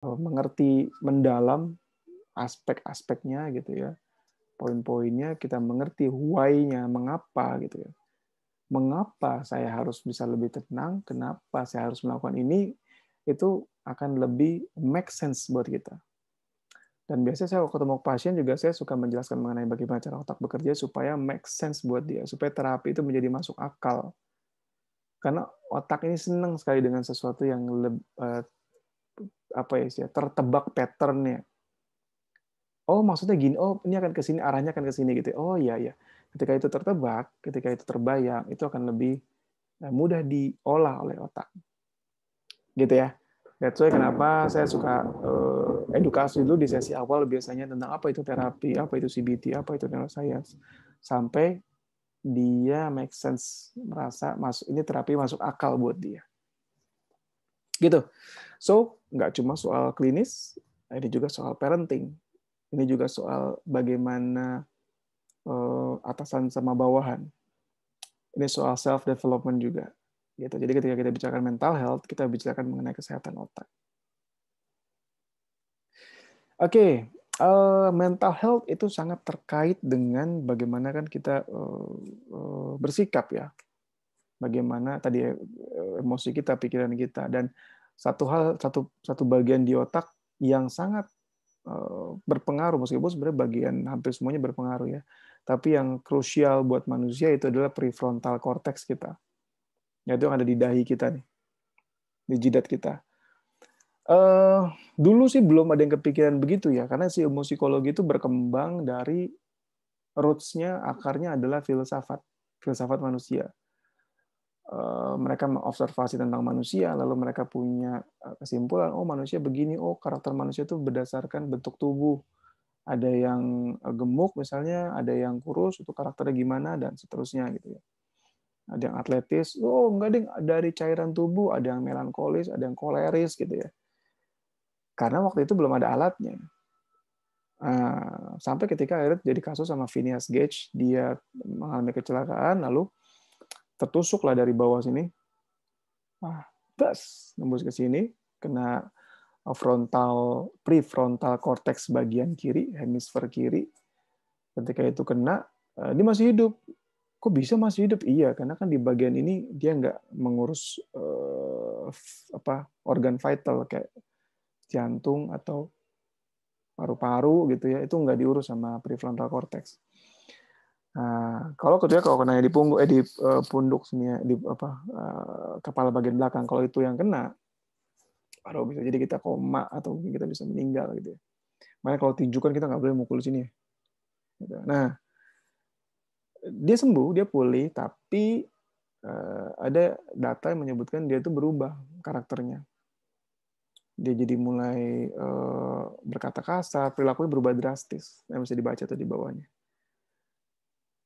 Eh, mengerti mendalam aspek-aspeknya gitu ya poin-poinnya kita mengerti why-nya mengapa gitu ya mengapa saya harus bisa lebih tenang kenapa saya harus melakukan ini itu akan lebih make sense buat kita dan biasanya saya ketemu pasien juga saya suka menjelaskan mengenai bagaimana cara otak bekerja supaya make sense buat dia supaya terapi itu menjadi masuk akal karena otak ini senang sekali dengan sesuatu yang eh, apa ya sih tertebak patternnya oh maksudnya gini oh ini akan ke sini arahnya akan ke sini gitu oh iya iya ketika itu tertebak ketika itu terbayang itu akan lebih eh, mudah diolah oleh otak gitu ya That's why kenapa saya suka uh, edukasi dulu di sesi awal biasanya tentang apa itu terapi, apa itu CBT, apa itu neuroscience, sampai dia make sense merasa masuk ini terapi masuk akal buat dia. Gitu. So nggak cuma soal klinis, ini juga soal parenting, ini juga soal bagaimana eh, atasan sama bawahan. Ini soal self development juga. Gitu. Jadi ketika kita bicarakan mental health, kita bicarakan mengenai kesehatan otak. Oke, okay. uh, eh, mental health itu sangat terkait dengan bagaimana kan kita uh, uh, bersikap ya, bagaimana tadi emosi kita, pikiran kita, dan satu hal satu satu bagian di otak yang sangat eh, berpengaruh meskipun sebenarnya bagian hampir semuanya berpengaruh ya tapi yang krusial buat manusia itu adalah prefrontal cortex kita yaitu yang ada di dahi kita nih di jidat kita uh, dulu sih belum ada yang kepikiran begitu ya karena si ilmu psikologi itu berkembang dari rootsnya akarnya adalah filsafat filsafat manusia Eh, mereka mengobservasi tentang manusia, lalu mereka punya eh, kesimpulan, oh manusia begini, oh karakter manusia itu berdasarkan bentuk tubuh. Ada yang eh, gemuk misalnya, ada yang kurus, itu karakternya gimana, dan seterusnya gitu ya. Ada yang atletis, oh enggak ding, dari cairan tubuh, ada yang melankolis, ada yang koleris gitu ya. Karena waktu itu belum ada alatnya. Sampai ketika akhirnya jadi kasus sama Phineas Gage, dia mengalami kecelakaan, lalu tertusuk lah dari bawah sini. Ah, bas, nembus ke sini, kena frontal prefrontal cortex bagian kiri, hemisfer kiri. Ketika itu kena, eh, dia masih hidup. Kok bisa masih hidup? Iya, karena kan di bagian ini dia nggak mengurus uh, apa organ vital kayak jantung atau paru-paru gitu ya, itu nggak diurus sama prefrontal cortex. Nah, kalau ketika kalau kena di punggung eh di uh, punduk sini ya, di apa uh, kepala bagian belakang kalau itu yang kena baru bisa jadi kita koma atau mungkin kita bisa meninggal gitu ya. Makanya kalau tinju kan kita nggak boleh mukul sini. Ya. Gitu. Nah, dia sembuh, dia pulih, tapi uh, ada data yang menyebutkan dia itu berubah karakternya. Dia jadi mulai uh, berkata kasar, perilakunya berubah drastis. Yang bisa dibaca tadi bawahnya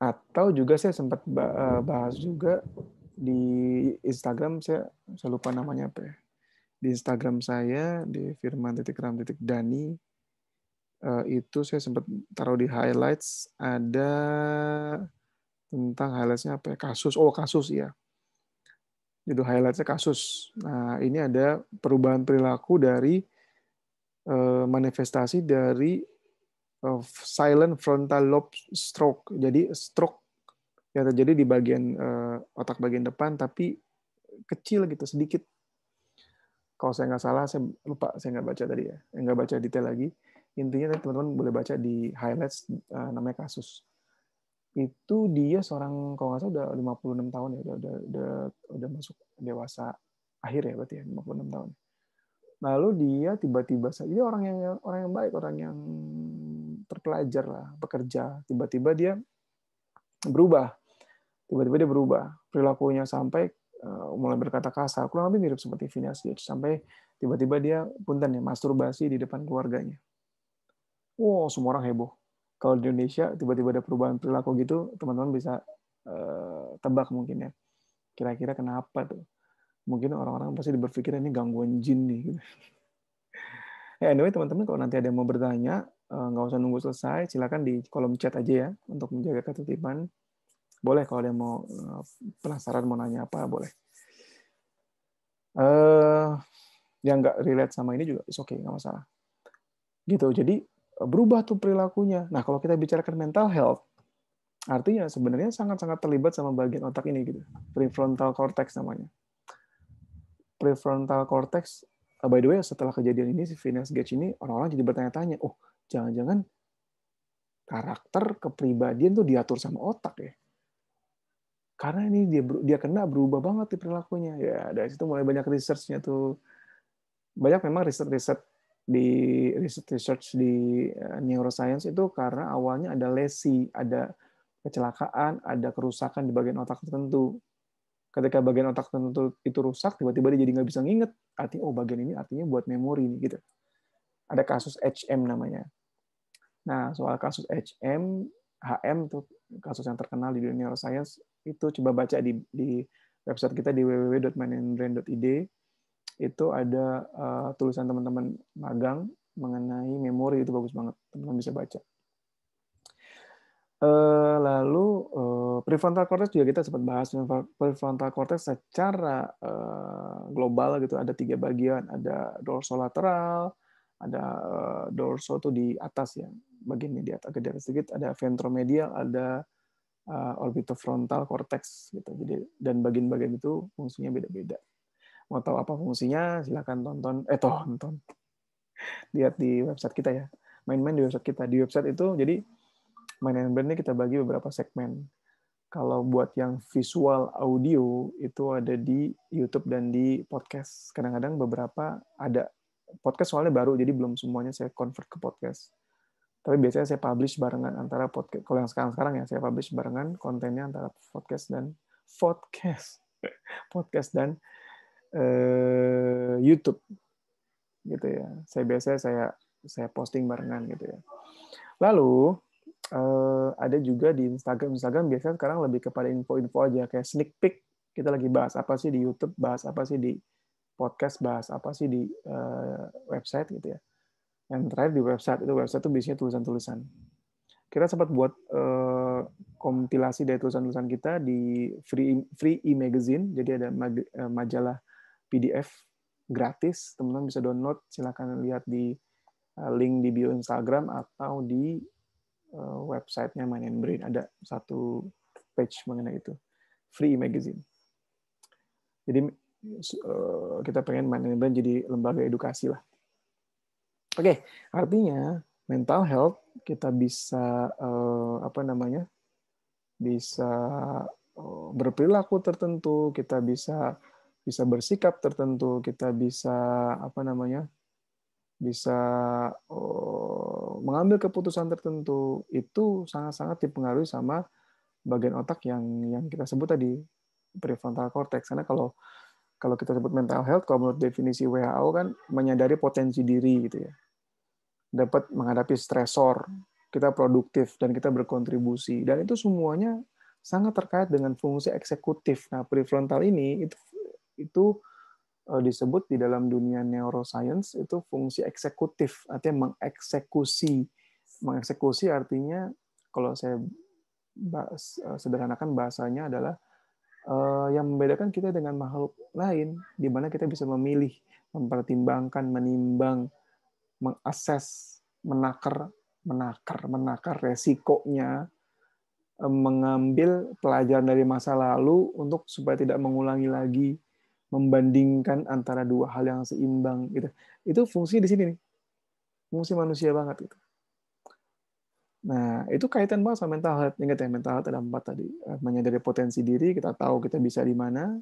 atau juga saya sempat eh, bahas juga di Instagram saya saya lupa namanya apa ya di Instagram saya di firman titik ram titik dani eh, itu saya sempat taruh di highlights ada tentang highlightsnya apa ya kasus oh kasus ya itu highlightsnya kasus nah ini ada perubahan perilaku dari eh, manifestasi dari silent frontal lobe stroke. Jadi stroke yang terjadi di bagian eh, otak bagian depan tapi kecil gitu sedikit. Kalau saya nggak salah, saya lupa saya nggak baca tadi ya, Saya nggak baca detail lagi. Intinya teman-teman boleh baca di highlights eh, namanya kasus. Itu dia seorang kalau nggak salah udah 56 tahun ya, udah udah udah, udah masuk dewasa akhir ya berarti ya 56 tahun. Lalu dia tiba-tiba saja orang yang orang yang baik, orang yang pelajar lah, bekerja, tiba-tiba dia berubah. Tiba-tiba dia berubah perilakunya sampai uh, mulai berkata kasar, kurang lebih mirip seperti Vinas sampai tiba-tiba dia punten ya masturbasi di depan keluarganya. Wow, semua orang heboh. Kalau di Indonesia tiba-tiba ada perubahan perilaku gitu, teman-teman bisa uh, tebak mungkin ya. Kira-kira kenapa tuh? Mungkin orang-orang pasti berpikir ini gangguan jin nih. Gitu. anyway teman-teman kalau nanti ada yang mau bertanya Eh, nggak usah nunggu selesai, silakan di kolom chat aja ya untuk menjaga ketertiban. Boleh kalau ada yang mau eh, penasaran mau nanya apa boleh. Uh, yang nggak relate sama ini juga, oke okay, nggak masalah. Gitu. Jadi berubah tuh perilakunya. Nah kalau kita bicarakan mental health, artinya sebenarnya sangat-sangat terlibat sama bagian otak ini gitu, prefrontal cortex namanya. Prefrontal cortex, uh, by the way setelah kejadian ini si Venus Gage ini orang-orang jadi bertanya-tanya, oh jangan-jangan karakter kepribadian tuh diatur sama otak ya karena ini dia dia kena berubah banget di perilakunya ya dari situ mulai banyak researchnya tuh banyak memang riset riset di riset research di eh, neuroscience itu karena awalnya ada lesi ada kecelakaan ada kerusakan di bagian otak tertentu ketika bagian otak tertentu itu rusak tiba-tiba dia jadi nggak bisa nginget artinya oh bagian ini artinya buat memori gitu ada kasus HM namanya Nah, soal kasus HM, HM itu kasus yang terkenal di dunia neuroscience, itu coba baca di, di website kita di www.mindandbrain.id. Itu ada uh, tulisan teman-teman magang mengenai memori, itu bagus banget. Teman-teman bisa baca. Uh, lalu uh, prefrontal cortex juga kita sempat bahas prefrontal cortex secara uh, global gitu ada tiga bagian ada dorsolateral, ada uh, eh, dorso tuh di atas ya bagian di atas agak sedikit ada ventromedial ada uh, orbitofrontal cortex gitu jadi dan bagian-bagian itu fungsinya beda-beda mau tahu apa fungsinya silahkan tonton eh tonton lihat di website kita ya main-main di website kita di website itu jadi main main brandnya ini kita bagi beberapa segmen kalau buat yang visual audio itu ada di YouTube dan di podcast kadang-kadang beberapa ada podcast soalnya baru jadi belum semuanya saya convert ke podcast tapi biasanya saya publish barengan antara podcast kalau yang sekarang sekarang ya saya publish barengan kontennya antara podcast dan podcast podcast dan uh, YouTube gitu ya saya biasanya saya saya posting barengan gitu ya lalu uh, ada juga di Instagram Instagram biasanya sekarang lebih kepada info-info aja kayak sneak peek kita lagi bahas apa sih di YouTube bahas apa sih di podcast bahas apa sih di uh, website gitu ya. Yang terakhir di website itu website itu biasanya tulisan-tulisan. Kita sempat buat uh, kompilasi dari tulisan-tulisan kita di free free e-magazine, jadi ada mag, uh, majalah PDF gratis, teman-teman bisa download, silahkan lihat di uh, link di bio Instagram atau di uh, websitenya Mind and Brain ada satu page mengenai itu free e magazine. Jadi Eh, kita pengen manajemen jadi lembaga edukasi lah. Oke, okay, artinya mental health kita bisa eh, apa namanya bisa eh, berperilaku tertentu, kita bisa bisa bersikap tertentu, kita bisa apa namanya bisa mengambil keputusan tertentu itu sangat-sangat dipengaruhi sama bagian otak yang yang kita sebut tadi prefrontal cortex karena kalau kalau kita sebut mental health, kalau menurut definisi WHO kan menyadari potensi diri gitu ya. Dapat menghadapi stresor, kita produktif dan kita berkontribusi dan itu semuanya sangat terkait dengan fungsi eksekutif. Nah, prefrontal ini itu itu e, disebut di dalam dunia neuroscience itu fungsi eksekutif, artinya mengeksekusi. Mengeksekusi artinya kalau saya sederhanakan bahasanya adalah uh, yang membedakan kita dengan makhluk lain, di mana kita bisa memilih, mempertimbangkan, menimbang, mengakses, menakar, menakar, menakar resikonya, eh, mengambil pelajaran dari masa lalu untuk supaya tidak mengulangi lagi, membandingkan antara dua hal yang seimbang gitu. Itu fungsi di sini nih. Fungsi manusia banget gitu. Nah, itu kaitan banget sama mental health. Ingat ya, mental health ada empat tadi. Eh, menyadari potensi diri, kita tahu kita bisa di mana,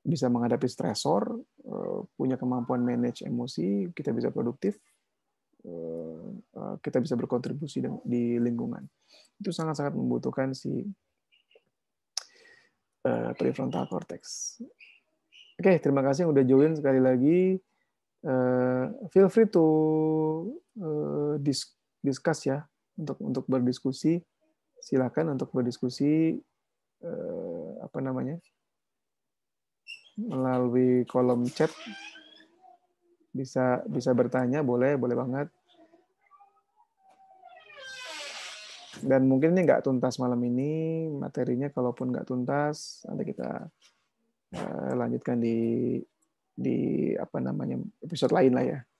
bisa menghadapi stresor, eh, punya kemampuan manage emosi, kita bisa produktif, eh, kita bisa berkontribusi di lingkungan. Itu sangat-sangat membutuhkan si prefrontal cortex. Oke, terima kasih yang udah join sekali lagi. Feel free to discuss ya untuk untuk berdiskusi silakan untuk berdiskusi eh, apa namanya melalui kolom chat bisa bisa bertanya boleh boleh banget dan mungkin ini nggak tuntas malam ini materinya kalaupun nggak tuntas nanti kita eh, lanjutkan di di apa namanya episode lain lah ya